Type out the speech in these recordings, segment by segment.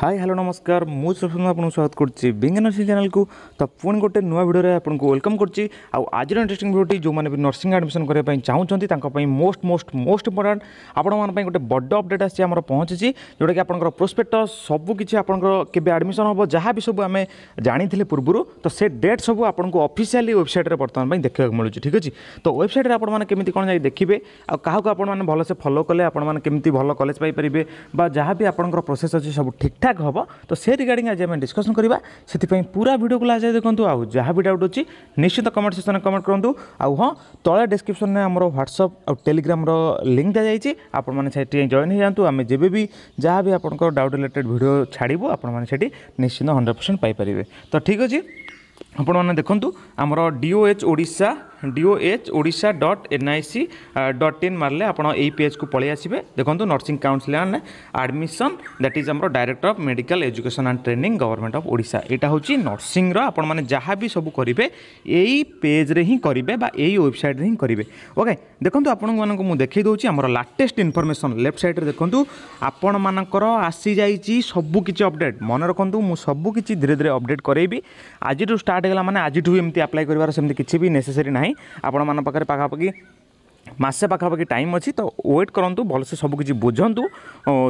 hi hello नमस्कार मुझे आपको स्वागत करती बिंगे नर्सिंग चैनल को तो पुणी गोटे नुआ भिडे आपको वेलकम करुच्ची आज आज इंटरेस्टिंग भिडियो जो मैंने भी नर्सिंग आडमिशन करने चाहूँ मोस्ट मोस्ट मोस्ट इंपोर्टां आपंपाई गोटे बड़ अपडेट आम पहुँची जोटा कि आपंकर प्रोस्पेक्ट सबकि आपमिशन हम जहाँ भी सब आम जानी जाने पूर्व तो से डेट सब आपको अफिसीयली वेबसाइट में बर्तमान देखा मिलूँ ठीक अच्छे तो वेबसाइट में आपत कौन जाए देखिए आपने भलेसे फलो कले आपल कलेज पापारे जहाँ भी आप प्रोसेस अच्छे सब ठीक ठाक হব তো সেই রিগার্ডিং আই এম ডিসকাশন করিবা সেটি পই পুরা ভিডিও গুলা দেখে যাতু আউ যাহা বি ডাউট হচি নিশ্চিত কমেন্ট সেকশনে কমেন্ট করন্তু আউ হ তলে ডেসক্রিপশন মে আমরো হোয়াটসঅ্যাপ আউ টেলিগ্রাম রো লিংক দা যাইচি আপন মানে সেটি জয়েন হে যাতু আমি জেবেবি যাহা বি আপনক ডাউট रिलेटेड ভিডিও ছাড়িবো আপন মানে সেটি নিশ্চিত 100% পাই পারিবে তো ঠিক হ জি ଆପଣମାନେ ଦେଖନ୍ତୁ ଆମର D O H Odisha D O H Odisha dot NIC dot in মারলে আপনার এই পেজকু পলাই আসবে দেখুন nursing council and admission that is আমার director of medical education and training government of Odisha এটা হচ্ছে নর্সিংর আপনার যা বি সব করবে এই পেজরে হি করবে বা এই ওয়েবসাইট্রে হি করবে ওকে দেখুন আপনার দেখাই দেছি আমার লাটেস্ট ইনফরমেসন লেফ্ট সাইড্রে দেখুন আপন মানকর আসি যাই সবু কিছু অপডেট মনে রাখতু মু সবু কিছু ধীরে ধীরে অপডেট করাইবি আজির স্টার্ট ହେଇଗଲା ମାନେ ଆଜିଠୁ ଏମିତି ଆପ୍ଲାଏ କରିବାର ସେମିତି କିଛି ବି ନେସେସରି ନାହିଁ ଆପଣମାନଙ୍କ ପାଖରେ ପାଖାପାଖି মাসে পাখাপাখি টাইম ଅଛି ତ ୱେଟ୍ କରନ୍ତୁ ଭଲସେ ସବୁକିଛି ବୁଝନ୍ତୁ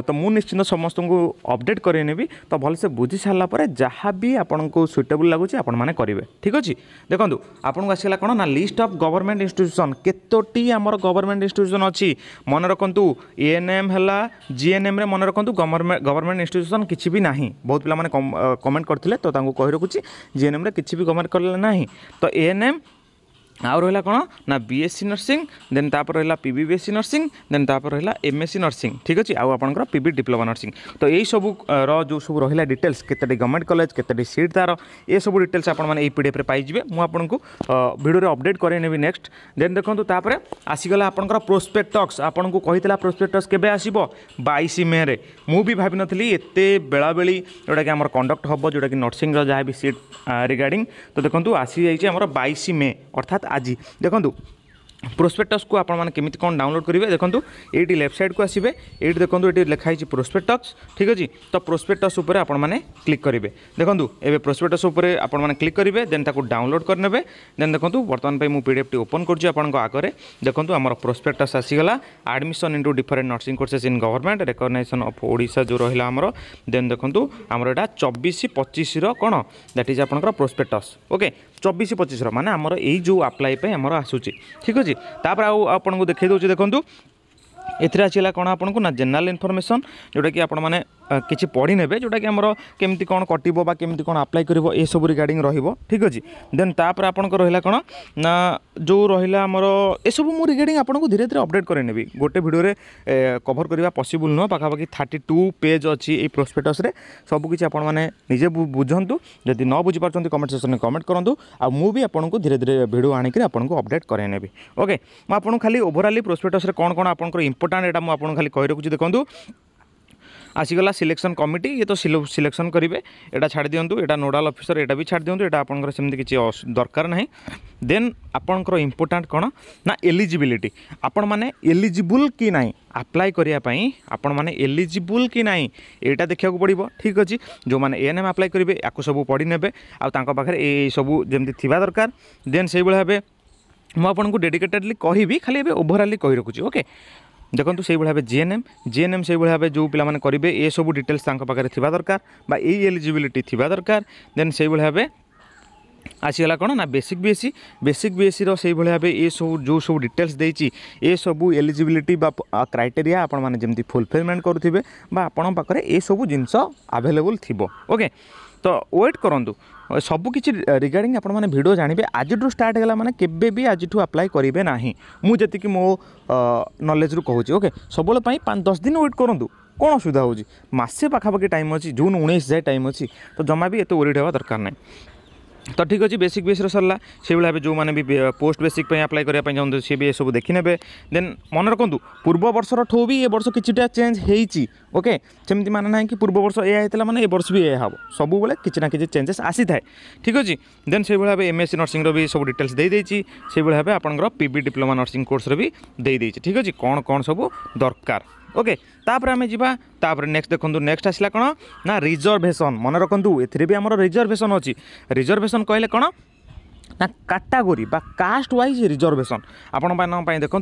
ତ ମୁଁ ନିଶ୍ଚିନ୍ତ ସମସ୍ତଙ୍କୁ ଅପଡ଼େଟ୍ କରାଇ ନେବି ତ ଭଲସେ ବୁଝି ସାରିଲା ପରେ ଯାହା ବି ଆପଣଙ୍କୁ ସୁଇଟେବୁଲ୍ ଲାଗୁଛି ଆପଣମାନେ କରିବେ ଠିକ୍ ଅଛି ଦେଖନ୍ତୁ ଆପଣଙ୍କୁ ଆସିଗଲା କ'ଣ ନା ଲିଷ୍ଟ ଅଫ୍ ଗଭର୍ଣ୍ଣମେଣ୍ଟ ଇନଷ୍ଟିଟ୍ୟୁସନ୍ କେତୋଟି ଆମର ଗଭର୍ଣ୍ଣମେଣ୍ଟ ଇନଷ୍ଟିଟ୍ୟୁସନ୍ ଅଛି ମନେ ରଖନ୍ତୁ ଏଏନ୍ଏମ୍ ହେଲା ଜିଏନ୍ଏମ୍ରେ ମନେ ରଖନ୍ତୁ ଗଭର୍ଣ୍ଣମେଣ୍ଟ ଗଭର୍ଣ୍ଣମେଣ୍ଟ ଇନଷ୍ଟିଟ୍ୟୁସନ୍ କିଛି ବି ନାହିଁ ବହୁତ ପିଲାମାନେ କମେଣ୍ଟ କରିଥିଲେ ତ ତାଙ୍କୁ କହି ରଖୁଛି ଜିଏନ୍ଏମ୍ରେ କିଛି ବି ଗଭର୍ଣ୍ଣମେଣ୍ଟ କଲେ ନାହିଁ ତ ଏଏନ୍ଏମ୍ ଆଉ ରହିଲା କ'ଣ ନା ବିଏସ୍ସି ନର୍ସିଂ ଦେନ୍ ତାପରେ ରହିଲା ପିବି ବିଏସ୍ସି ନର୍ସିଂ ଦେନ୍ ତାପରେ ରହିଲା ଏମ୍ଏସ୍ସି ନର୍ସିଂ ଠିକ୍ ଅଛି ଆଉ ଆପଣଙ୍କର ପିବି ଡିପ୍ଲୋମା ନର୍ସିଂ ତ ଏଇସବୁର ଯେଉଁ ସବୁ ରହିଲା ଡିଟେଲ୍ସ କେତେଟି ଗଭର୍ଣ୍ଣମେଣ୍ଟ କଲେଜ କେତେଟି ସିଟ୍ ତା'ର ଏସବୁ ଡିଟେଲ୍ସ ଆପଣମାନେ ଏଇ ପିଡ଼ିଏଫ୍ରେ ପାଇଯିବେ ମୁଁ ଆପଣଙ୍କୁ ଭିଡ଼ିଓରେ ଅପଡ଼େଟ୍ କରାଇ ନେବି ନେକ୍ସଟ ଦେନ୍ ଦେଖନ୍ତୁ ତାପରେ ଆସିଗଲା ଆପଣଙ୍କର ପ୍ରୋସ୍ପେକ୍ଟକ୍ସ ଆପଣଙ୍କୁ କହିଥିଲା ପ୍ରୋସ୍ପେକ୍ଟକ୍ସ କେବେ ଆସିବ ବାଇଶ ମେ'ରେ ମୁଁ ବି ଭାବିନଥିଲି ଏତେ ବେଳାବେଳି ଯେଉଁଟାକି ଆମର କଣ୍ଡକ୍ଟ ହେବ ଯେଉଁଟାକି ନର୍ସିଂର ଯାହା ବି ସିଟ୍ ରିଗାର୍ଡ଼ିଂ ତ ଦେଖନ୍ତୁ ଆସିଯାଇଛି ଆମର ବାଇଶ ମେ ଅର୍ଥାତ୍ আজি ଦେଖନ୍ତୁ ପ୍ରୋସ୍ପେକ୍ଟସ୍କୁ ଆପଣମାନେ କେମିତି କ'ଣ ଡାଉନଲୋଡ଼ କରିବେ ଦେଖନ୍ତୁ ଏଇଠି ଲେଫ୍ଟସାଇଡ଼କୁ ଆସିବେ ଏଇଠି ଦେଖନ୍ତୁ ଏଠି ଲେଖା ହେଇଛି ପ୍ରୋସ୍ପେକ୍ଟସ୍ ଠିକ୍ ଅଛି ତ ପ୍ରୋସ୍ପେକ୍ଟସ୍ ଉପରେ ଆପଣମାନେ କ୍ଲିକ୍ କରିବେ ଦେଖନ୍ତୁ ଏବେ ପ୍ରୋସ୍ପେକ୍ଟସ୍ ଉପରେ ଆପଣମାନେ କ୍ଲିକ୍ କରିବେ ଦେନ୍ ତାକୁ ଡାଉନଲୋଡ଼ କରିନେବେ ଦେନ୍ ଦେଖନ୍ତୁ ବର୍ତ୍ତମାନ ପାଇଁ ମୁଁ ପି ଡି ଏଫ୍ଟି ଓପନ୍ କରୁଛି ଆପଣଙ୍କ ଆଗରେ ଦେଖନ୍ତୁ ଆମର ପ୍ରୋସ୍ପେକ୍ଟସ୍ ଆସିଗଲା admission into different nursing courses in government recognisation of Odisha ଯେଉଁ ରହିଲା ଆମର ଦେନ୍ ଦେଖନ୍ତୁ ଆମର ଏଇଟା ଚବିଶ ପଚିଶର କ'ଣ ଦ୍ୟାଟ୍ ଇଜ୍ ଆପଣଙ୍କର ପ୍ରୋସ୍ପେକ୍ଟସ୍ ଓକେ চবিশ পঁচিশর মানে আমার এই যে আপ্লাই আমার আসুচি ঠিক আছে তাপরে আপনার দেখাই দেছি দেখুন এতে আসলা কোণ আপনার না জেনারেল ইনফরমেসন যেটা কি আপনার কিছু পড়ি নেবে ଯେଉଁଟାକି ଆମର କେମିତି କ'ଣ କଟିବ ବା କେମିତି କ'ଣ ଆପ୍ଲାଏ କରିବ ଏସବୁ ରିଗାର୍ଡ଼ିଂ ରହିବ ଠିକ୍ ଅଛି ଦେନ୍ ତାପରେ ଆପଣଙ୍କ ରହିଲା କ'ଣ ନା ଯେଉଁ ରହିଲା ଆମର ଏସବୁ ମୁଁ ରିଗାର୍ଡ଼ିଂ ଆପଣଙ୍କୁ ଧୀରେ ଧୀରେ ଅପଡ଼େଟ୍ କରାଇ ନେବି ଗୋଟେ ଭିଡ଼ିଓରେ କଭର୍ କରିବା ପସିବୁଲ୍ ନୁହଁ ପାଖାପାଖି ଥାର୍ଟି ଟୁ ପେଜ୍ ଅଛି ଏଇ ପ୍ରୋସ୍ପେଟସ୍ରେ ସବୁକିଛି ଆପଣମାନେ ନିଜେ ବୁଝନ୍ତୁ ଯଦି ନ ବୁଝିପାରୁଛନ୍ତି କମେଣ୍ଟ ସେକ୍ସନ୍ରେ କମେଣ୍ଟ କରନ୍ତୁ ଆଉ ମୁଁ ବି ଆପଣଙ୍କୁ ଧୀରେ ଧୀରେ ଭିଡ଼ିଓ ଆଣିକରି ଆପଣଙ୍କୁ ଅପଡ଼େଟ୍ କରାଇ ନେବି ଓକେ ମୁଁ ଆପଣଙ୍କୁ ଖାଲି ଓଭରାଲି ପ୍ରୋସ୍ପେଟସ୍ରେ କ'ଣ କ'ଣ ଆପଣଙ୍କର ଇମ୍ପୋର୍ଟାଣ୍ଟ ଏଇଟା ମୁଁ ଆପଣଙ୍କୁ ଖାଲି କହି ରଖୁଛି ଦେଖନ୍ତୁ ଆସିଗଲା ସିଲେକ୍ସନ୍ କମିଟି ଇଏ ତ ସିଲେକ୍ସନ୍ କରିବେ ଏଇଟା ଛାଡ଼ି ଦିଅନ୍ତୁ ଏଇଟା ନୋଡ଼ାଲ୍ ଅଫିସର ଏଇଟା ବି ଛାଡ଼ି ଦିଅନ୍ତୁ ଏଇଟା ଆପଣଙ୍କର ସେମିତି କିଛି ଦରକାର ନାହିଁ ଦେନ୍ ଆପଣଙ୍କର ଇମ୍ପୋର୍ଟାଣ୍ଟ କ'ଣ ନା ଏଲିଜିବିଲିଟି ଆପଣମାନେ ଏଲିଜିବୁଲ୍ କି ନାହିଁ ଆପ୍ଲାଏ କରିବା ପାଇଁ ଆପଣମାନେ ଏଲିଜିବୁଲ୍ କି ନାହିଁ ଏଇଟା ଦେଖିବାକୁ ପଡ଼ିବ ଠିକ୍ ଅଛି ଯେଉଁମାନେ ଏ ଏନ୍ ଏମ୍ ଆପ୍ଲାଏ କରିବେ ୟାକୁ ସବୁ ପଢ଼ିନେବେ ଆଉ ତାଙ୍କ ପାଖରେ ଏଇ ସବୁ ଯେମିତି ଥିବା ଦରକାର ଦେନ୍ ସେଇଭଳି ଭାବେ ମୁଁ ଆପଣଙ୍କୁ ଡେଡିକେଟେଡ଼ଲି କହିବି ଖାଲି ଏବେ ଓଭରାଲି କହି ରଖୁଛି ଓକେ ଦେଖନ୍ତୁ ସେଇଭଳି ଭାବେ ଜିଏନ୍ଏମ୍ ଜିଏନ୍ଏମ୍ ସେଇଭଳି ଭାବେ ଯେଉଁ ପିଲାମାନେ କରିବେ ଏସବୁ ଡିଟେଲ୍ସ ତାଙ୍କ ପାଖରେ ଥିବା ଦରକାର ବା ଏଇ ଏଲିଜିବିଲିଟି ଥିବା ଦରକାର ଦେନ୍ ସେଇଭଳି ଭାବେ ଆସିଗଲା କ'ଣ ନା ବେସିକ୍ ବିଏସ୍ସି ବେସିକ୍ ବିଏସ୍ସିର ସେଇଭଳି ଭାବେ ଏସବୁ ଯେଉଁ ସବୁ ଡିଟେଲ୍ସ ଦେଇଛି ଏସବୁ ଏଲିଜିବିଲିଟି ବା କ୍ରାଇଟେରିଆ ଆପଣମାନେ ଯେମିତି ଫୁଲଫିଲମେଣ୍ଟ କରୁଥିବେ ବା ଆପଣଙ୍କ ପାଖରେ ଏସବୁ ଜିନିଷ ଆଭେଲେବୁଲ୍ ଥିବ ଓକେ ତ ୱେଟ୍ କରନ୍ତୁ ସବୁକିଛି ରିଗାର୍ଡ଼ିଂ ଆପଣମାନେ ଭିଡ଼ିଓ ଜାଣିବେ ଆଜିଠୁ ଷ୍ଟାର୍ଟ ହେଲା ମାନେ କେବେ ବି ଆଜିଠୁ ଆପ୍ଲାଏ କରିବେ ନାହିଁ ମୁଁ ଯେତିକି ମୋ ନଲେଜରୁ କହୁଛି ଓକେ ସବୁବେଳେ ପାଇଁ ପାଞ୍ଚ ଦଶ ଦିନ ୱେଟ୍ କରନ୍ତୁ କ'ଣ ଅସୁବିଧା ହେଉଛି ମାସେ ପାଖାପାଖି ଟାଇମ୍ ଅଛି ଜୁନ୍ ଉଣେଇଶ ଯାଏ ଟାଇମ୍ ଅଛି ତ ଜମା ବି ଏତେ ୱରିଡ଼ ହେବା ଦରକାର ନାହିଁ তো ঠিক ଅଛି ବେସିକ୍ ବେସ୍ରେ ସରିଲା ସେଇଭଳି ଭାବେ ଯେଉଁମାନେ ବି ପୋଷ୍ଟ ବେସିକ୍ ପାଇଁ ଆପ୍ଲାଏ କରିବା ପାଇଁ ଚାହୁଁଛନ୍ତି ସିଏ ବି ଏସବୁ ଦେଖିନେବେ ଦେନ୍ ମନେ ରଖନ୍ତୁ ପୂର୍ବ ବର୍ଷର ଠୁ ବି ଏ ବର୍ଷ କିଛିଟା ଚେଞ୍ଜ ହେଇଛି ଓକେ ସେମିତି ମାନେ ନାହିଁ କି ପୂର୍ବ ବର୍ଷ ଏହା ହେଇଥିଲା ମାନେ ଏ ବର୍ଷ ବି ଏହା ହେବ ସବୁବେଳେ କିଛି ନା କିଛି ଚେଞ୍ଜେସ୍ ଆସିଥାଏ ଠିକ୍ ଅଛି ଦେନ୍ ସେଇଭଳି ଭାବେ ଏମ୍ଏସ୍ସି ନର୍ସିଂର ବି ସବୁ ଡିଟେଲ୍ସ ଦେଇଦେଇଛି ସେଇଭଳି ଭାବେ ଆପଣଙ୍କର ପିବି ଡିପ୍ଲୋମା ନର୍ସିଂ କୋର୍ସର ବି ଦେଇଦେଇଛି ଠିକ୍ ଅଛି କ'ଣ କ'ଣ ସବୁ ଦରକାର ওকে তাপরে আমি যা তাপরে নেক্সট দেখুন নেক্সট আসলা কোণ না রিজর্ভেসন মনে রাখতু এতে বি আমার রিজর্ভেসন অছি রিজর্ভেসন কহিলে কোণ না কাটাগোরি বা কাস্ট ওয়াইজ রিজর্ভেসন আপনার দেখুন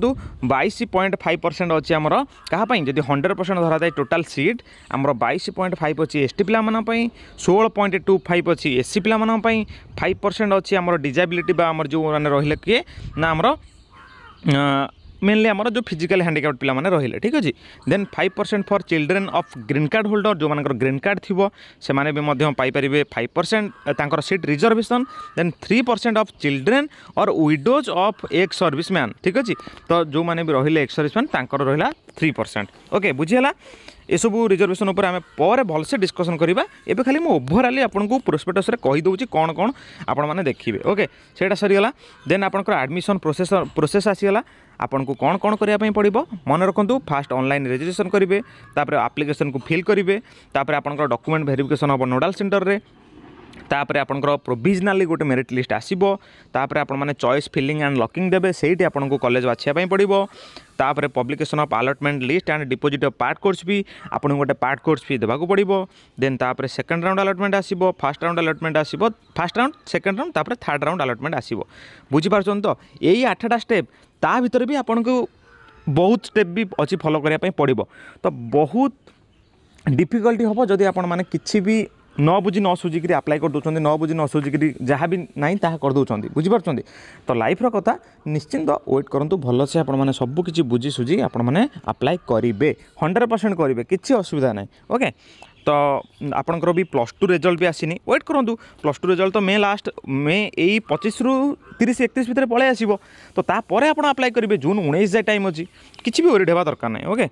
বাইশ পয়েন্ট ফাইভ পরসেন্ট অছি আমার কাহাপাই যদি হন্ড্রেড পরসেন্ট ধরা যায় টোটাল সিট আমার বাইশ পয়েন্ট ফাইভ অছি এসটি পিলামানাই ষোল পয়েন্ট টু ফাইভ অছি এসসি পিলামানাই ফাইভ পরসেন্ট অছি আমার ডিজাবিলিটি বা আমার যে মানে রহলে কিয়ে না আমার मेनली आम जो फिजिकाल हांडिकाप्ट पाने रही है ठीक अच्छे then five percent for children of green card holder जो मानकर ग्रीन कार्ड थी से पाइपर five percent seat reservation then three percent of children और widows of ex service man ठीक अच्छे तो जो मैंने भी रही एक्स सर्विस मैन तर रहा थ्री परसेंट ओके बुझेगा ଏସବୁ रिजर्वेशन ଉପରେ ଆମେ ପରେ ଭଲସେ ଡିସ୍କସନ୍ କରିବା ଏବେ ଖାଲି ମୁଁ ଓଭରାଲି ଆପଣଙ୍କୁ ପ୍ରୋସ୍ପେକ୍ଟସ୍ରେ କହିଦେଉଛି କ'ଣ କ'ଣ ଆପଣମାନେ ଦେଖିବେ ଓକେ ସେଇଟା ସରିଗଲା ଦେନ୍ ଆପଣଙ୍କର ଆଡ଼ମିସନ୍ ପ୍ରୋସେସ୍ আপনক কোন কোন করি আপে পঢ়িব মন রাখন্তু ফার্স্ট অনলাইন রেজিস্ট্রেশন করিবে তারপরে অ্যাপ্লিকেশন কো ফিল করিবে তারপরে আপনক ডকুমেন্ট ভেরিফিকেশন হব নোডাল সেন্টার রে ତାପରେ ଆପଣଙ୍କର ପ୍ରୋଭିଜନାଲି ଗୋଟେ ମେରିଟ୍ ଲିଷ୍ଟ ଆସିବ ତାପରେ ଆପଣମାନେ ଚଏସ୍ ଫିଲିଂ ଆଣ୍ଡ ଲକିଂ ଦେବେ ସେଇଠି ଆପଣଙ୍କୁ କଲେଜ ବାଛିବା ପାଇଁ ପଡ଼ିବ ତାପରେ publication of allotment list and deposit of part course fee ଆପଣଙ୍କୁ ଗୋଟେ ପାର୍ଟ କୋର୍ସ ଫି ଦେବାକୁ ପଡ଼ିବ ଦେନ୍ ତାପରେ ସେକେଣ୍ଡ ରାଉଣ୍ଡ ଆଲଟମେଣ୍ଟ ଆସିବ ଫାର୍ଷ୍ଟ ରାଉଣ୍ଡ ଆଲଟମେଣ୍ଟ ଆସିବ ଫାର୍ଷ୍ଟ ରାଉଣ୍ଡ ସେକେଣ୍ଡ ରାଉଣ୍ଡ ତାପରେ ଥାର୍ଡ଼ ରାଉଣ୍ଡ ଆଲଟମେଣ୍ଟ ଆସିବ ବୁଝିପାରୁଛନ୍ତି ତ ଏଇ ଆଠଟା ଷ୍ଟେପ୍ ତା ଭିତରେ ବି ଆପଣଙ୍କୁ ବହୁତ ଷ୍ଟେପ୍ ବି ଅଛି ଫଲୋ କରିବା ପାଇଁ ପଡ଼ିବ ତ ବହୁତ ଡିଫିକଲ୍ଟି ହେବ ଯଦି ଆପଣମାନେ କିଛି ବି ନ ବୁଝି ନ ସୁଝିକିରି ଆପ୍ଲାଏ କରିଦେଉଛନ୍ତି ନ ବୁଝି ନ ସୁଝିକିରି ଯାହା ବି ନାହିଁ ତାହା କରିଦେଉଛନ୍ତି ବୁଝିପାରୁଛନ୍ତି ତ ଲାଇଫ୍ର କଥା ନିଶ୍ଚିନ୍ତ ୱେଟ୍ କରନ୍ତୁ ଭଲସେ ଆପଣମାନେ ସବୁ କିଛି ବୁଝି ସୁଝି ଆପଣମାନେ ଆପ୍ଲାଏ କରିବେ ହଣ୍ଡ୍ରେଡ଼୍ ପରସେଣ୍ଟ କରିବେ କିଛି ଅସୁବିଧା ନାହିଁ ଓକେ ତ ଆପଣଙ୍କର ବି ପ୍ଲସ୍ ଟୁ ରେଜଲ୍ଟ ବି ଆସିନି ୱେଟ୍ କରନ୍ତୁ ପ୍ଲସ୍ ଟୁ ରେଜଲ୍ଟ ତ ମେ ଲାଷ୍ଟ ମେ ଏଇ ପଚିଶରୁ ତିରିଶ ଏକତିରିଶ ଭିତରେ ପଳାଇ ଆସିବ ତ ତାପରେ ଆପଣ ଆପ୍ଲାଏ କରିବେ ଜୁନ୍ ଉଣେଇଶ ଯାଏ ଟାଇମ୍ ଅଛି କିଛି ବି ୱେରିଡ଼ ହେବା ଦରକାର ନାହିଁ ଓକେ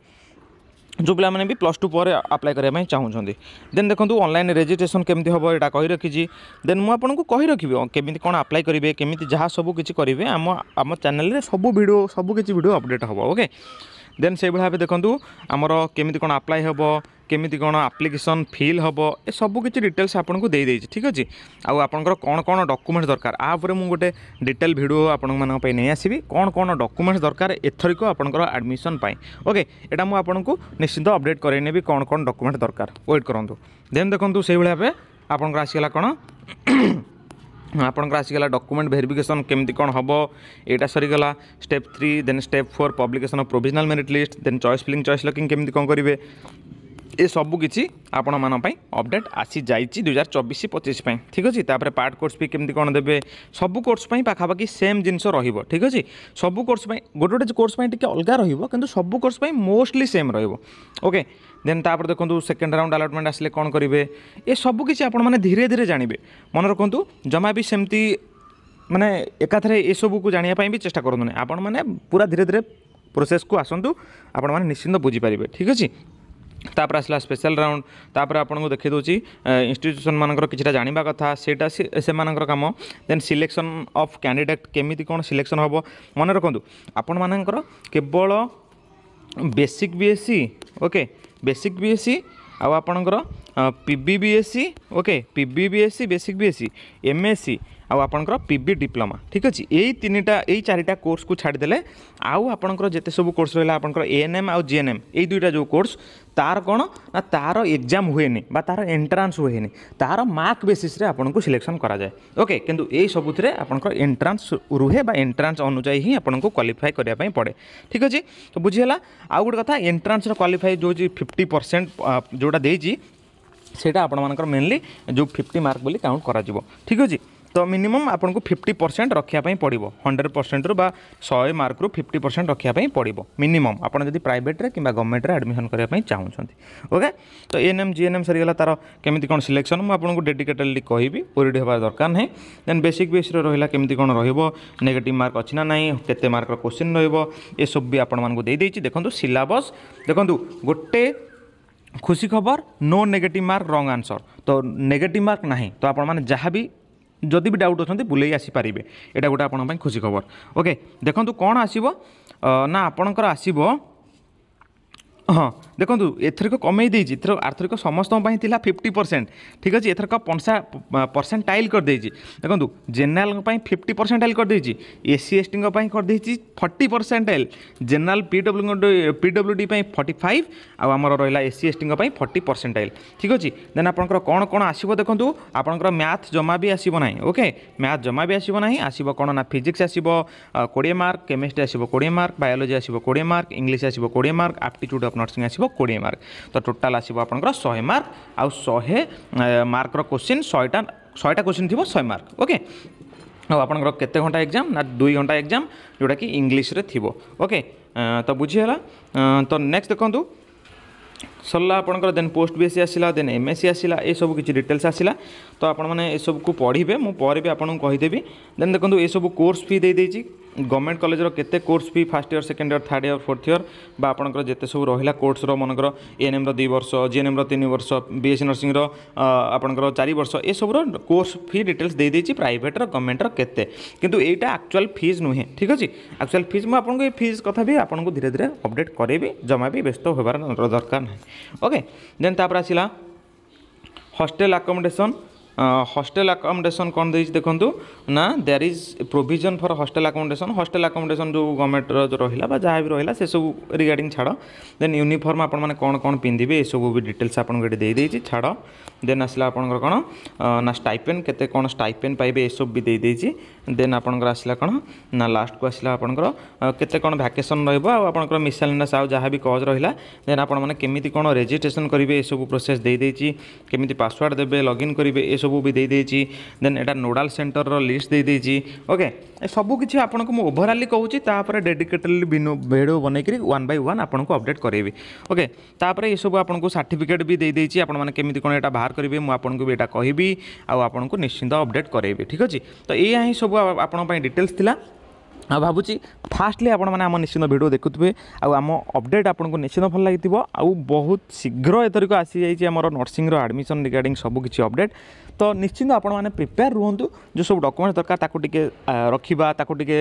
जो पिलाने भी प्लस टू पर आप्लाय करने चाहूँगी देन देखो अनलाइन रेजिट्रेसन केमी हम यहाँ कही रखी देन मुझे कही रखी केमी कौन आप्लाय करेंगे केमी जहाँ सब किसी करेंगे आम आम चेल सबू भिड सबू किसी भिड अपडेट हम ओके ଦେନ୍ ସେଇଭଳି ଭାବେ ଦେଖନ୍ତୁ ଆମର କେମିତି କ'ଣ ଆପ୍ଲାଏ ହେବ କେମିତି କ'ଣ ଆପ୍ଲିକେସନ୍ ଫିଲ୍ ହେବ ଏସବୁ କିଛି ଡିଟେଲ୍ସ ଆପଣଙ୍କୁ ଦେଇଦେଇଛି ଠିକ୍ ଅଛି ଆଉ ଆପଣଙ୍କର କ'ଣ କ'ଣ ଡକୁମେଣ୍ଟ ଦରକାର ଆ ଉପରେ ମୁଁ ଗୋଟେ ଡିଟେଲ୍ ଭିଡ଼ିଓ ଆପଣମାନଙ୍କ ପାଇଁ ନେଇ ଆସିବି କ'ଣ କ'ଣ ଡକୁମେଣ୍ଟସ୍ ଦରକାର ଏଥରିକ ଆପଣଙ୍କର ଆଡ଼ମିସନ୍ ପାଇଁ ଓକେ ଏଇଟା ମୁଁ ଆପଣଙ୍କୁ ନିଶ୍ଚିନ୍ତ ଅପଡ଼େଟ୍ କରାଇ ନେବି କ'ଣ କ'ଣ ଡକୁମେଣ୍ଟ ଦରକାର ୱେଟ୍ କରନ୍ତୁ ଦେନ୍ ଦେଖନ୍ତୁ ସେଇଭଳି ଭାବେ ଆପଣଙ୍କର ଆସିଗଲା କ'ଣ ଆପଣଙ୍କର ଆସିଗଲା ଡକୁମେଣ୍ଟ ଭେରିଫିକେସନ୍ କେମିତି କ'ଣ ହେବ ଏଇଟା ସରିଗଲା step three then step four publication of provisional merit list then choice filling choice locking କେମିତି କ'ଣ କରିବେ ଏସବୁ କିଛି ଆପଣମାନଙ୍କ ପାଇଁ ଅପଡ଼େଟ୍ ଆସିଯାଇଛି ଦୁଇ ହଜାର ଚବିଶ ପଚିଶ ପାଇଁ ଠିକ୍ ଅଛି ତାପରେ ପାର୍ଟ କୋର୍ସ ବି କେମିତି କ'ଣ ଦେବେ ସବୁ କୋର୍ସ ପାଇଁ ପାଖାପାଖି ସେମ୍ ଜିନିଷ ରହିବ ଠିକ୍ ଅଛି ସବୁ କୋର୍ସ ପାଇଁ ଗୋଟେ ଗୋଟେ କୋର୍ସ ପାଇଁ ଟିକେ ଅଲଗା ରହିବ କିନ୍ତୁ ସବୁ କୋର୍ସ ପାଇଁ ମୋଷ୍ଟଲି ସେମ୍ ରହିବ ଓକେ ଦେନ୍ ତାପରେ ଦେଖନ୍ତୁ ସେକେଣ୍ଡ ରାଉଣ୍ଡ ଆଲଟମେଣ୍ଟ ଆସିଲେ କ'ଣ କରିବେ ଏସବୁ କିଛି ଆପଣମାନେ ଧୀରେ ଧୀରେ ଜାଣିବେ ମନେ ରଖନ୍ତୁ ଜମା ବି ସେମିତି ମାନେ ଏକାଥରେ ଏସବୁକୁ ଜାଣିବା ପାଇଁ ବି ଚେଷ୍ଟା କରନ୍ତୁ ନାହିଁ ଆପଣମାନେ ପୁରା ଧୀରେ ଧୀରେ ପ୍ରୋସେସ୍କୁ ଆସନ୍ତୁ ଆପଣମାନେ ନିଶ୍ଚିନ୍ତ ବୁଝିପାରିବେ ଠିକ୍ ଅଛି ତାପରେ ଆସିଲା ସ୍ପେଶାଲ ରାଉଣ୍ଡ ତାପରେ ଆପଣଙ୍କୁ ଦେଖିଦେଉଛି ଇନଷ୍ଟିଚ୍ୟୁସନ୍ ମାନଙ୍କର କିଛିଟା ଜାଣିବା କଥା ସେଇଟା ସେମାନଙ୍କର କାମ ଦେନ୍ ସିଲେକ୍ସନ୍ ଅଫ୍ କ୍ୟାଣ୍ଡିଡେଟ୍ କେମିତି କ'ଣ ସିଲେକ୍ସନ୍ ହେବ ମନେ ରଖନ୍ତୁ ଆପଣମାନଙ୍କର କେବଳ basic B S C okay basic B S C ଆଉ ଆପଣଙ୍କର PB B S C okay PB B S C basic B S C M S C ଆଉ ଆପଣଙ୍କର ପିବି ଡିପ୍ଲୋମା ଠିକ୍ ଅଛି ଏଇ ତିନିଟା ଏଇ ଚାରିଟା କୋର୍ସକୁ ଛାଡ଼ିଦେଲେ ଆଉ ଆପଣଙ୍କର ଯେତେ ସବୁ କୋର୍ସ ରହିଲା ଆପଣଙ୍କର ଏଏନ୍ଏମ୍ ଆଉ ଜିଏନ୍ଏମ୍ ଏଇ ଦୁଇଟା ଯେଉଁ କୋର୍ସ ତାର କ'ଣ ନା ତାର ଏକ୍ଜାମ୍ ହୁଏନି ବା ତାର ଏଣ୍ଟ୍ରାନ୍ସ ହୁଏନି ତାର ମାର୍କ ବେସିସ୍ରେ ଆପଣଙ୍କୁ ସିଲେକ୍ସନ୍ କରାଯାଏ ଓକେ କିନ୍ତୁ ଏଇ ସବୁଥିରେ ଆପଣଙ୍କର ଏଣ୍ଟ୍ରାନ୍ସ ରୁହେ ବା ଏଣ୍ଟ୍ରାନ୍ସ ଅନୁଯାୟୀ ହିଁ ଆପଣଙ୍କୁ କ୍ୱାଲିଫାଏ କରିବା ପାଇଁ ପଡ଼େ ଠିକ୍ ଅଛି ତ ବୁଝିହେଲା ଆଉ ଗୋଟେ କଥା ଏଣ୍ଟ୍ରାନ୍ସର କ୍ୱାଲିଫାଏ ଯେଉଁ ଫିଫ୍ଟି ପରସେଣ୍ଟ ଯେଉଁଟା ଦେଇଛି ସେଇଟା ଆପଣମାନଙ୍କର ମେନ୍ଲି ଯେଉଁ ଫିଫ୍ଟି ମାର୍କ ବୋଲି କାଉଣ୍ଟ କରାଯିବ ଠିକ୍ ଅଛି ତ ମିନିମମ୍ ଆପଣଙ୍କୁ ଫିଫ୍ଟି ପରସେଣ୍ଟ ରଖିବା ପାଇଁ ପଡ଼ିବ ହଣ୍ଡ୍ରେଡ଼ ପରସେଣ୍ଟରୁ ବା ଶହେ ମାର୍କରୁ ଫିଫ୍ଟି ପରସେଣ୍ଟ ରଖିବା ପାଇଁ ପଡ଼ିବ ମିନିମମ୍ ଆପଣ ଯଦି ପ୍ରାଇଭେଟ୍ରେ କିମ୍ବା ଗଭର୍ଣ୍ଣମେଣ୍ଟରେ ଆଡ଼ମିସନ୍ କରିବା ପାଇଁ ଚାହୁଁଛନ୍ତି ଓକେ ତ ଏଏନ୍ଏମ୍ ଜିଏନ୍ଏମ୍ ସରିଗଲା ତା'ର କେମିତି କ'ଣ ସିଲେକ୍ସନ୍ ମୁଁ ଆପଣଙ୍କୁ ଡେଡିକେଟେଡ଼ଲି କହିବି ଓରିଡ଼ି ହେବା ଦରକାର ନାହିଁ ଦେନ୍ ବେସିକ୍ ବେସ୍ରେ ରହିଲା କେମିତି କ'ଣ ରହିବ ନେଗେଟିଭ୍ ମାର୍କ ଅଛି ନା ନାହିଁ କେତେ ମାର୍କର କୋଶ୍ଚିନ୍ ରହିବ ଏସବୁ ବି ଆପଣମାନଙ୍କୁ ଦେଇଦେଇଛି ଦେଖନ୍ତୁ ସିଲାବସ୍ ଦେଖନ୍ତୁ ଗୋଟେ খুশি খবর no negative mark wrong answer তো নেগেটিভ মার্ক না তো আপনার যা বি ଯଦି ବି ଡାଉଟ୍ ଅଛନ୍ତି ବୁଲେଇ ଆସିପାରିବେ ଏଇଟା ଗୋଟେ ଆପଣଙ୍କ ପାଇଁ ଖୁସି ଖବର ଓକେ ଦେଖନ୍ତୁ କ'ଣ ଆସିବ ନା ଆପଣଙ୍କର ଆସିବ ହଁ ଦେଖନ୍ତୁ ଏଥରକ କମେଇ ଦେଇଛି ଏଥର ଆର୍ଥରିକ ସମସ୍ତଙ୍କ ପାଇଁ ଥିଲା ଫିଫ୍ଟି ପରସେଣ୍ଟ ଠିକ୍ ଅଛି ଏଥରକ ପଞ୍ଚା ପରସେଣ୍ଟ ଟାଇଲ୍ କରିଦେଇଛି ଦେଖନ୍ତୁ ଜେନେରାଲଙ୍କ ପାଇଁ ଫିଫ୍ଟି ପରସେଣ୍ଟ ଟାଇଲ୍ କରିଦେଇଛି ଏସ୍ ଏସ୍ଟିଙ୍କ ପାଇଁ କରିଦେଇଛି forty percent general general W P W D ପାଇଁ ଫର୍ଟି ଫାଇଭ୍ ଆଉ ଆମର ରହିଲା ଏସ୍ ସି ଏସ୍ଟିଙ୍କ ପାଇଁ ଫର୍ଟି ପରସେଣ୍ଟ ଟାଇଲ୍ ଠିକ୍ ଅଛି ଦେନ୍ ଆପଣଙ୍କର କ'ଣ କ'ଣ ଆସିବ ଦେଖନ୍ତୁ ଆପଣଙ୍କର ମ୍ୟାଥ୍ ଜମା ବି ଆସିବ ନାହିଁ ଓକେ ମ୍ୟାଥ୍ ଜମା ବି ଆସିବ ନାହିଁ ଆସିବ କ'ଣ ନା ଫିଜିକ୍ସ ଆସିବ କୋଡ଼ିଏ ମାର୍କ କେମିଷ୍ଟ୍ରି ଆସିବ କୋଡ଼ିଏ ମାର୍କ ବାୟୋଲୋଜି ଆସିବ କୋଡ଼ିଏ ମାର୍କ ଇଂଲିଶ ଆସିବ କୋଡ଼ିଏ ମାର୍କ ଆପ୍ଟିଚ୍ୟୁଡ଼ ଅଫ୍ ନର୍ସିଂ ଆସିବ ଆସିବ କୋଡ଼ିଏ ମାର୍କ ତ ଟୋଟାଲ୍ ଆସିବ ଆପଣଙ୍କର ଶହେ ମାର୍କ ଆଉ ଶହେ ମାର୍କର କୋଶ୍ଚିନ୍ ଶହେଟା ଶହେଟା କୋଶ୍ଚିନ୍ ଥିବ ଶହେ ମାର୍କ ଓକେ ଆଉ ଆପଣଙ୍କର କେତେ ଘଣ୍ଟା ଏକ୍ଜାମ୍ ନା ଦୁଇ ଘଣ୍ଟା ଏକ୍ଜାମ୍ ଯେଉଁଟାକି ଇଂଲିଶରେ ଥିବ ଓକେ ତ ବୁଝିହେଲା ତ ନେକ୍ସଟ ଦେଖନ୍ତୁ সরলা আপনার দেন পোস্ট বিএসি এসি দেন এমএসি এসি আসা এসব কিছু ডিটেলস আসা তো আপনার এসবু পড়বে মু পরে বি আপনার কহিদেবি দেন দেখুন এসব কোর্স ফি দিয়ে দিয়েছি গভর্নমেন্ট কলেজের কেতে course fee first year second year third year fourth year বা আপনার যেতে সব রহিলা কোর্সর মনকর এএনএম্র দুই বর্ষ জিএনএম্র তিন বর্ষ বিএসসি নর্সিংর আপনার চারি বর্ষ এসবুর কোর্স ফি ডিটেলস দিয়ে দিয়েছি প্রাইভেটর গভর্নমেন্টর কেতে কিন্তু এইটা আকচুয়াল ফিজ নুহে ঠিক আছে আকচুয়াল ফিজ মু আপনার এই ফিজ কথা বি আপনার ধীরে ধীরে অপডেট করাইবি জমা বি ব্যস্ত হবার দরকার না ओके देन तापर आसला हस्टेल आकोमोडेसन ହଷ୍ଟେଲ ଆକୋମୋଡେସନ୍ କ'ଣ ଦେଇଛି ଦେଖନ୍ତୁ ନା there is provision for hostel accommodation hostel accommodation ଯେଉଁ ଗଭର୍ଣ୍ଣମେଣ୍ଟର ଯେଉଁ ରହିଲା ବା ଯାହା ବି ରହିଲା ସେସବୁ ରିଗାର୍ଡ଼ିଂ ଛାଡ଼ ଦେନ୍ ୟୁନିଫର୍ମ ଆପଣମାନେ କ'ଣ କ'ଣ ପିନ୍ଧିବେ ଏସବୁ ବି ଡିଟେଲ୍ସ ଆପଣଙ୍କୁ ଏଠି ଦେଇଦେଇଛି ଛାଡ଼ ଦେନ୍ ଆସିଲା ଆପଣଙ୍କର କ'ଣ ନା ଷ୍ଟାଇପେନ୍ କେତେ କ'ଣ ଷ୍ଟାଇପେନ୍ ପାଇବେ ଏସବୁ ବି ଦେଇଦେଇଛି ଦେନ୍ ଆପଣଙ୍କର ଆସିଲା କ'ଣ ନା ଲାଷ୍ଟକୁ ଆସିଲା ଆପଣଙ୍କର କେତେ କ'ଣ ଭ୍ୟାକେସନ୍ ରହିବ ଆଉ ଆପଣଙ୍କର ମିସାଇଲନେସ୍ ଆଉ ଯାହା ବି କଜ୍ ରହିଲା ଦେନ୍ ଆପଣମାନେ କେମିତି କ'ଣ ରେଜିଷ୍ଟ୍ରେସନ୍ କରିବେ ଏସବୁ ପ୍ରୋସେସ୍ ଦେଇଦେଇଛି କେମିତି ପାସୱାର୍ଡ଼ ଦେବେ ଲଗ୍ଇନ୍ କରିବେ ଏସବୁ ସବୁ ବି ଦେଇଦେଇଛି ଦେନ୍ ଏଇଟା ନୋଡ଼ାଲ ସେଣ୍ଟରର ଲିଷ୍ଟ ଦେଇଦେଇଛି ଓକେ ସବୁକିଛି ଆପଣଙ୍କୁ ମୁଁ ଓଭରାଲି କହୁଛି ତାପରେ ଡେଡିକେଟେଡ଼ଲି ଭିଡ଼ିଓ ବନେଇକରି ୱାନ୍ ବାଇ ୱାନ୍ ଆପଣଙ୍କୁ ଅପଡ଼େଟ୍ କରାଇବି ଓକେ ତାପରେ ଏସବୁ ଆପଣଙ୍କୁ ସାର୍ଟିଫିକେଟ୍ ବି ଦେଇଦେଇଛି ଆପଣମାନେ କେମିତି କ'ଣ ଏଇଟା ବାହାର କରିବେ ମୁଁ ଆପଣଙ୍କୁ ବି ଏଇଟା କହିବି ଆଉ ଆପଣଙ୍କୁ ନିଶ୍ଚିନ୍ତ ଅପଡ଼େଟ୍ କରାଇବି ଠିକ୍ ଅଛି ତ ଏଇଆ ହିଁ ସବୁ ଆପଣଙ୍କ ପାଇଁ ଡିଟେଲ୍ସ ଥିଲା ଆଉ ଭାବୁଛି ଫାଷ୍ଟଲି ଆପଣମାନେ ଆମ ନିଶ୍ଚିନ୍ତ ଭିଡ଼ିଓ ଦେଖୁଥିବେ ଆଉ ଆମ ଅପଡ଼େଟ୍ ଆପଣଙ୍କୁ ନିଶ୍ଚିନ୍ତ ଭଲ ଲାଗିଥିବ ଆଉ ବହୁତ ଶୀଘ୍ର ଏଥରକ ଆସିଯାଇଛି ଆମର ନର୍ସିଂର ଆଡ଼ମିସନ୍ ରିଗାର୍ଡ଼ିଂ ସବୁକିଛି ଅପଡ଼େଟ୍ ତ ନିଶ୍ଚିନ୍ତ ଆପଣମାନେ ପ୍ରିପେୟାର ରୁହନ୍ତୁ ଯେଉଁ ସବୁ ଡକୁମେଣ୍ଟ ଦରକାର ତାକୁ ଟିକେ ରଖିବା ତାକୁ ଟିକେ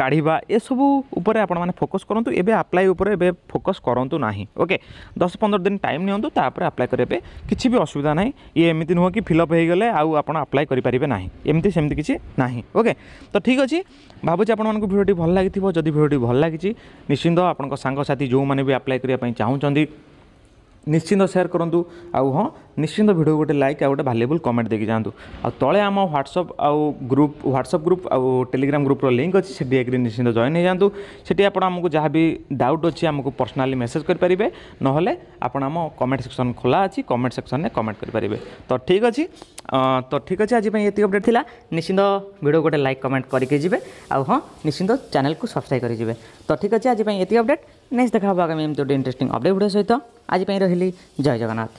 କାଢ଼ିବା ଏସବୁ ଉପରେ ଆପଣମାନେ ଫୋକସ୍ କରନ୍ତୁ ଏବେ ଆପ୍ଲାଏ ଉପରେ ଏବେ ଫୋକସ୍ କରନ୍ତୁ ନାହିଁ ଓକେ ଦଶ ପନ୍ଦର ଦିନ ଟାଇମ୍ ନିଅନ୍ତୁ ତାପରେ ଆପ୍ଲାଏ କରିବା ପାଇଁ କିଛି ବି ଅସୁବିଧା ନାହିଁ ଇଏ ଏମିତି ନୁହଁ କି ଫିଲ୍ଅପ୍ ହୋଇଗଲେ ଆଉ ଆପଣ ଆପ୍ଲାଏ କରିପାରିବେ ନାହିଁ ଏମିତି ସେମିତି କିଛି ନାହିଁ ଓକେ ତ ଠିକ୍ ଅଛି ଭାବୁଛି ଆପଣମାନଙ୍କୁ ଭିଡ଼ିଓଟି ଭଲ ଲାଗିଥିବ ଯଦି ଭିଡ଼ିଓଟି ଭଲ ଲାଗିଛି ନିଶ୍ଚିନ୍ତ ଆପଣଙ୍କ ସାଙ୍ଗସାଥି ଯେଉଁମାନେ ବି ଆପ୍ଲାଏ କରିବା ପାଇଁ ଚାହୁଁଛନ୍ତି ନିଶ୍ଚିନ୍ତ ସେୟାର କରନ୍ତୁ ଆଉ ହଁ ନିଶ୍ଚିନ୍ତ ଭିଡ଼ିଓ ଗୋଟେ ଲାଇକ୍ ଆଉ ଗୋଟେ ଭାଲ୍ୟୁବୁଲ୍ କମେଣ୍ଟ ଦେଇକି ଯାଆନ୍ତୁ ଆଉ ତଳେ ଆମ ହ୍ୱାଟ୍ସଅପ୍ ଆଉ ଗ୍ରୁପ୍ ହ୍ୱାଟ୍ସଅପ୍ ଗ୍ରୁପ୍ ଆଉ ଟେଲିଗ୍ରାମ୍ ଗ୍ରୁପ୍ର ଲିଙ୍କ୍ ଅଛି ସେଠି ଯାଇକରି ନିଶ୍ଚିନ୍ତ ଜଏନ୍ ହେଇଯାଆନ୍ତୁ ସେଠି ଆପଣ ଆମକୁ ଯାହା ବି ଡାଉଟ୍ ଅଛି ଆମକୁ ପର୍ସନାଲି ମେସେଜ୍ କରିପାରିବେ ନହେଲେ ଆପଣ ଆମ କମେଣ୍ଟ ସେକ୍ସନ୍ ଖୋଲା ଅଛି କମେଣ୍ଟ ସେକ୍ସନ୍ରେ କମେଣ୍ଟ କରିପାରିବେ ତ ଠିକ୍ ଅଛି ତ ଠିକ୍ ଅଛି ଆଜି ପାଇଁ ଏତିକି ଅପଡ଼େଟ୍ ଥିଲା ନିଶ୍ଚିନ୍ତ ଭିଡ଼ିଓ ଗୋଟେ ଲାଇକ୍ କମେଣ୍ଟ କରିକି ଯିବେ ଆଉ ହଁ ନିଶ୍ଚିନ୍ତ ଚ୍ୟାନେଲ୍କୁ ସବସ୍କ୍ରାଇବ୍ କରିଯିବେ ତ ଠିକ୍ ଅଛି ଆଜି ପାଇଁ ଏତିକି ଅପଡ଼େଟ୍ ନେକ୍ସଟ ଦେଖା ହେବ ଆଗାମୀ ଏମିତି ଗୋଟେ ଇଣ୍ଟରେଷ୍ଟିଂ ଅପଡ଼େଟ୍ ଭିଡ଼ିଓ ସହିତ ଆଜି ପାଇଁ ରହିଲି ଜୟ ଜଗନ୍ନାଥ